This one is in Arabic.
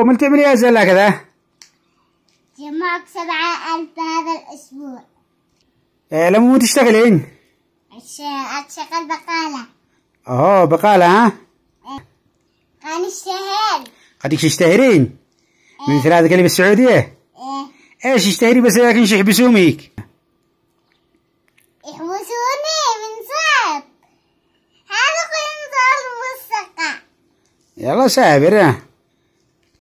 ومن تعمل يا زلا كذا جمعت سبعة ألف هذا الأسبوع إيه لما تشتغلين أشتغل بقالة أوه بقالة ها قد إيه. اشتهر قد تشتهرين من إيه. ثلاثة كلمة السعودية إيه إيش اشتهري بس لكن شو يحبسوميك يحبسوني من صعب هذا قيمة المسقى يلا سابر